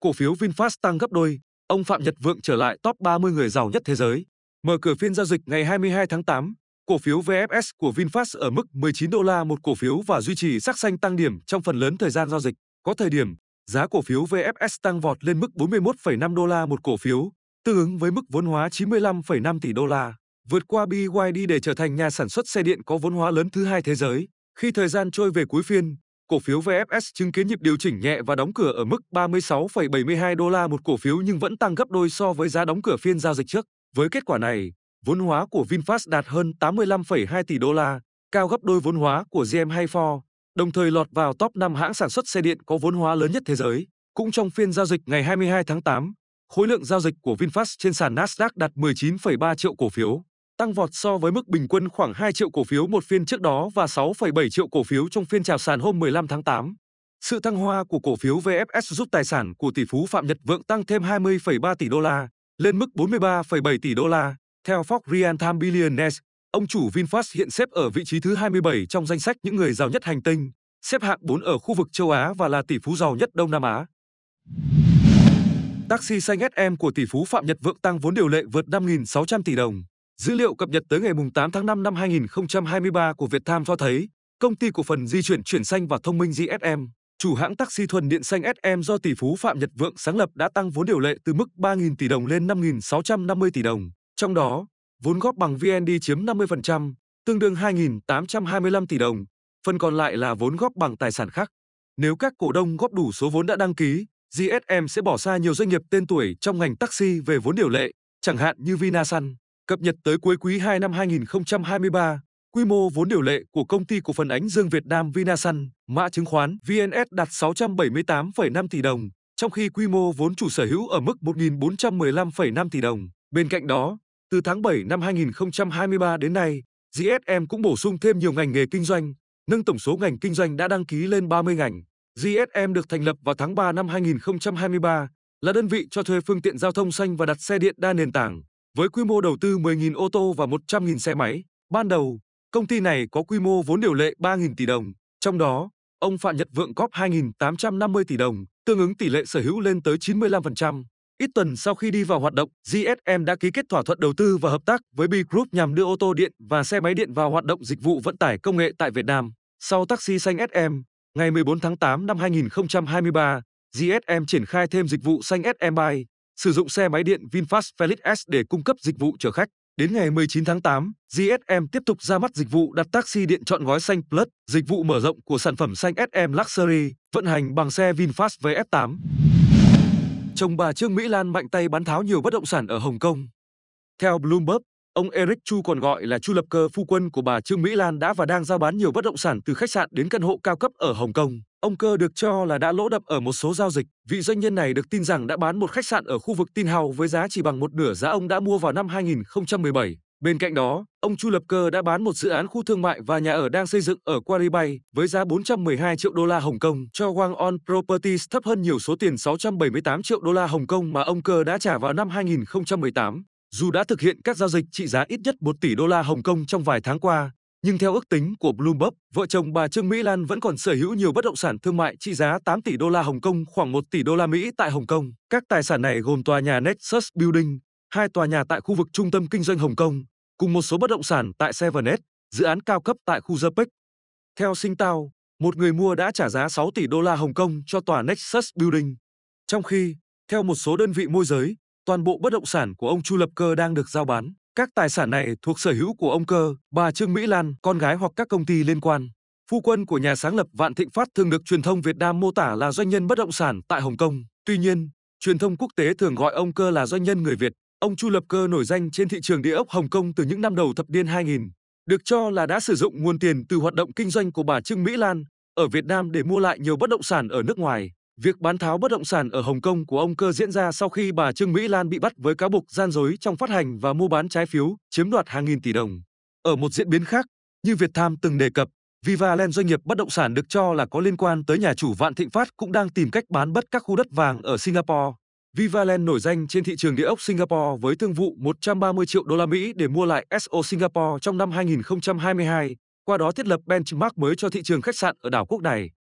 Cổ phiếu VinFast tăng gấp đôi, ông Phạm ừ. Nhật Vượng trở lại top 30 người giàu nhất thế giới. Mở cửa phiên giao dịch ngày 22 tháng 8, cổ phiếu VFS của VinFast ở mức 19 đô la một cổ phiếu và duy trì sắc xanh tăng điểm trong phần lớn thời gian giao dịch. Có thời điểm, giá cổ phiếu VFS tăng vọt lên mức 41,5 đô la một cổ phiếu, tương ứng với mức vốn hóa 95,5 tỷ đô la, vượt qua BYD để trở thành nhà sản xuất xe điện có vốn hóa lớn thứ hai thế giới. Khi thời gian trôi về cuối phiên, cổ phiếu VFS chứng kiến nhịp điều chỉnh nhẹ và đóng cửa ở mức 36,72 đô la một cổ phiếu nhưng vẫn tăng gấp đôi so với giá đóng cửa phiên giao dịch trước. Với kết quả này, vốn hóa của VinFast đạt hơn 85,2 tỷ đô la, cao gấp đôi vốn hóa của GM24, đồng thời lọt vào top 5 hãng sản xuất xe điện có vốn hóa lớn nhất thế giới. Cũng trong phiên giao dịch ngày 22 tháng 8, khối lượng giao dịch của VinFast trên sàn Nasdaq đạt 19,3 triệu cổ phiếu tăng vọt so với mức bình quân khoảng 2 triệu cổ phiếu một phiên trước đó và 6,7 triệu cổ phiếu trong phiên chào sàn hôm 15 tháng 8. Sự thăng hoa của cổ phiếu VFS giúp tài sản của tỷ phú Phạm Nhật Vượng tăng thêm 20,3 tỷ đô la, lên mức 43,7 tỷ đô la. Theo Fox Real Time Billionaires, ông chủ VinFast hiện xếp ở vị trí thứ 27 trong danh sách những người giàu nhất hành tinh, xếp hạng 4 ở khu vực châu Á và là tỷ phú giàu nhất Đông Nam Á. Taxi xanh SM của tỷ phú Phạm Nhật Vượng tăng vốn điều lệ vượt 5.600 tỷ đồng. Dữ liệu cập nhật tới ngày 8 tháng 5 năm 2023 của Việt Tham cho thấy, công ty cổ phần di chuyển chuyển xanh và thông minh GSM, chủ hãng taxi thuần điện xanh SM do tỷ phú Phạm Nhật Vượng sáng lập đã tăng vốn điều lệ từ mức 3.000 tỷ đồng lên 5.650 tỷ đồng. Trong đó, vốn góp bằng VND chiếm 50%, tương đương 2.825 tỷ đồng, phần còn lại là vốn góp bằng tài sản khác. Nếu các cổ đông góp đủ số vốn đã đăng ký, GSM sẽ bỏ xa nhiều doanh nghiệp tên tuổi trong ngành taxi về vốn điều lệ, chẳng hạn như Vinasun. Cập nhật tới cuối quý 2 năm 2023, quy mô vốn điều lệ của công ty cổ phần Ánh Dương Việt Nam Vinasun, mã chứng khoán VNS đạt 678,5 tỷ đồng, trong khi quy mô vốn chủ sở hữu ở mức 1.415,5 tỷ đồng. Bên cạnh đó, từ tháng 7 năm 2023 đến nay, GSM cũng bổ sung thêm nhiều ngành nghề kinh doanh, nâng tổng số ngành kinh doanh đã đăng ký lên 30 ngành. GSM được thành lập vào tháng 3 năm 2023, là đơn vị cho thuê phương tiện giao thông xanh và đặt xe điện đa nền tảng. Với quy mô đầu tư 10.000 ô tô và 100.000 xe máy, ban đầu, công ty này có quy mô vốn điều lệ 3.000 tỷ đồng, trong đó, ông Phạm Nhật Vượng góp 2.850 tỷ đồng, tương ứng tỷ lệ sở hữu lên tới 95%. Ít tuần sau khi đi vào hoạt động, GSM đã ký kết thỏa thuận đầu tư và hợp tác với B Group nhằm đưa ô tô điện và xe máy điện vào hoạt động dịch vụ vận tải công nghệ tại Việt Nam. Sau taxi xanh SM, ngày 14 tháng 8 năm 2023, GSM triển khai thêm dịch vụ xanh SM Bike, sử dụng xe máy điện VinFast Felix S để cung cấp dịch vụ chở khách. Đến ngày 19 tháng 8, GSM tiếp tục ra mắt dịch vụ đặt taxi điện chọn gói xanh Plus, dịch vụ mở rộng của sản phẩm xanh SM Luxury, vận hành bằng xe VinFast VF8. Chồng bà Trương Mỹ Lan mạnh tay bán tháo nhiều bất động sản ở Hồng Kông. Theo Bloomberg, Ông Eric Chu còn gọi là Chu lập cơ phu quân của bà Trương Mỹ Lan đã và đang giao bán nhiều bất động sản từ khách sạn đến căn hộ cao cấp ở Hồng Kông. Ông Cơ được cho là đã lỗ đập ở một số giao dịch. Vị doanh nhân này được tin rằng đã bán một khách sạn ở khu vực Tin Hào với giá chỉ bằng một nửa giá ông đã mua vào năm 2017. Bên cạnh đó, ông Chu Lập Cơ đã bán một dự án khu thương mại và nhà ở đang xây dựng ở Quaribay với giá 412 triệu đô la Hồng Kông cho Wang On Properties thấp hơn nhiều số tiền 678 triệu đô la Hồng Kông mà ông Cơ đã trả vào năm 2018. Dù đã thực hiện các giao dịch trị giá ít nhất 1 tỷ đô la Hồng Kông trong vài tháng qua, nhưng theo ước tính của Bloomberg, vợ chồng bà Trương Mỹ Lan vẫn còn sở hữu nhiều bất động sản thương mại trị giá 8 tỷ đô la Hồng Kông, khoảng 1 tỷ đô la Mỹ tại Hồng Kông. Các tài sản này gồm tòa nhà Nexus Building, hai tòa nhà tại khu vực trung tâm kinh doanh Hồng Kông, cùng một số bất động sản tại Sevenet, dự án cao cấp tại khu Japec. Theo Tao, một người mua đã trả giá 6 tỷ đô la Hồng Kông cho tòa Nexus Building. Trong khi, theo một số đơn vị môi giới, toàn bộ bất động sản của ông Chu Lập Cơ đang được giao bán. Các tài sản này thuộc sở hữu của ông Cơ, bà Trương Mỹ Lan, con gái hoặc các công ty liên quan. Phu quân của nhà sáng lập Vạn Thịnh Phát thường được truyền thông Việt Nam mô tả là doanh nhân bất động sản tại Hồng Kông. Tuy nhiên, truyền thông quốc tế thường gọi ông Cơ là doanh nhân người Việt. Ông Chu Lập Cơ nổi danh trên thị trường địa ốc Hồng Kông từ những năm đầu thập niên 2000, được cho là đã sử dụng nguồn tiền từ hoạt động kinh doanh của bà Trương Mỹ Lan ở Việt Nam để mua lại nhiều bất động sản ở nước ngoài. Việc bán tháo bất động sản ở Hồng Kông của ông Cơ diễn ra sau khi bà Trương Mỹ Lan bị bắt với cáo buộc gian dối trong phát hành và mua bán trái phiếu, chiếm đoạt hàng nghìn tỷ đồng. Ở một diễn biến khác, như Việt Tham từng đề cập, Vivaland doanh nghiệp bất động sản được cho là có liên quan tới nhà chủ Vạn Thịnh Phát cũng đang tìm cách bán bất các khu đất vàng ở Singapore. Vivaland nổi danh trên thị trường địa ốc Singapore với thương vụ 130 triệu đô la Mỹ để mua lại SO Singapore trong năm 2022, qua đó thiết lập benchmark mới cho thị trường khách sạn ở đảo quốc này.